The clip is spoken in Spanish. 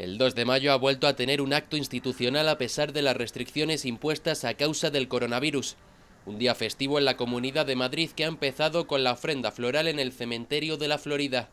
El 2 de mayo ha vuelto a tener un acto institucional a pesar de las restricciones impuestas a causa del coronavirus. Un día festivo en la Comunidad de Madrid que ha empezado con la ofrenda floral en el cementerio de la Florida.